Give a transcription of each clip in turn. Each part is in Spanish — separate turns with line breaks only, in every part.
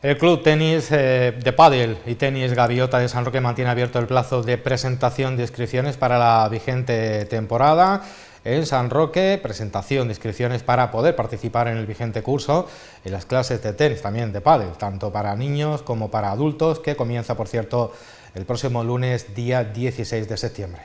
El Club Tenis eh, de Padel y Tenis Gaviota de San Roque mantiene abierto el plazo de presentación de inscripciones para la vigente temporada. En San Roque, presentación de inscripciones para poder participar en el vigente curso en las clases de tenis, también de pádel, tanto para niños como para adultos, que comienza, por cierto, el próximo lunes, día 16 de septiembre.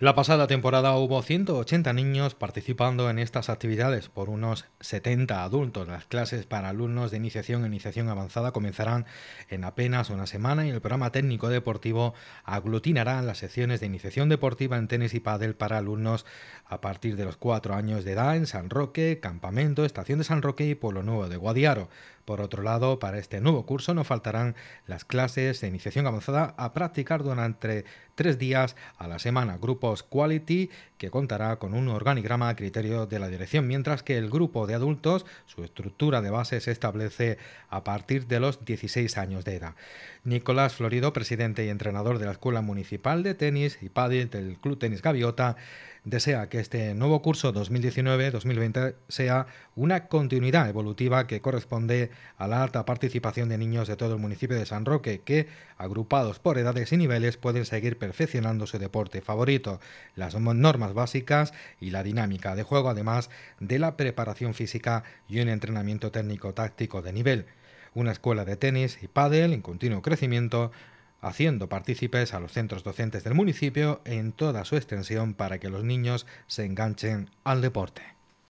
La pasada temporada hubo 180 niños participando en estas actividades por unos 70 adultos. Las clases para alumnos de iniciación e iniciación avanzada comenzarán en apenas una semana y el programa técnico deportivo aglutinará las secciones de iniciación deportiva en tenis y pádel para alumnos a partir de los 4 años de edad en San Roque, Campamento, Estación de San Roque y Pueblo Nuevo de Guadiaro. Por otro lado, para este nuevo curso no faltarán las clases de iniciación avanzada a practicar durante tres días a la semana. Grupos Quality, que contará con un organigrama a criterio de la dirección, mientras que el grupo de adultos, su estructura de base se establece a partir de los 16 años de edad. Nicolás Florido, presidente y entrenador de la Escuela Municipal de Tenis y padre del Club Tenis Gaviota, desea que este nuevo curso 2019-2020 sea una continuidad evolutiva que corresponde a la alta participación de niños de todo el municipio de San Roque, que, agrupados por edades y niveles, pueden seguir perfeccionando su deporte favorito, las normas básicas y la dinámica de juego, además de la preparación física y un entrenamiento técnico-táctico de nivel. Una escuela de tenis y pádel en continuo crecimiento haciendo partícipes a los centros docentes del municipio en toda su extensión para que los niños se enganchen al deporte.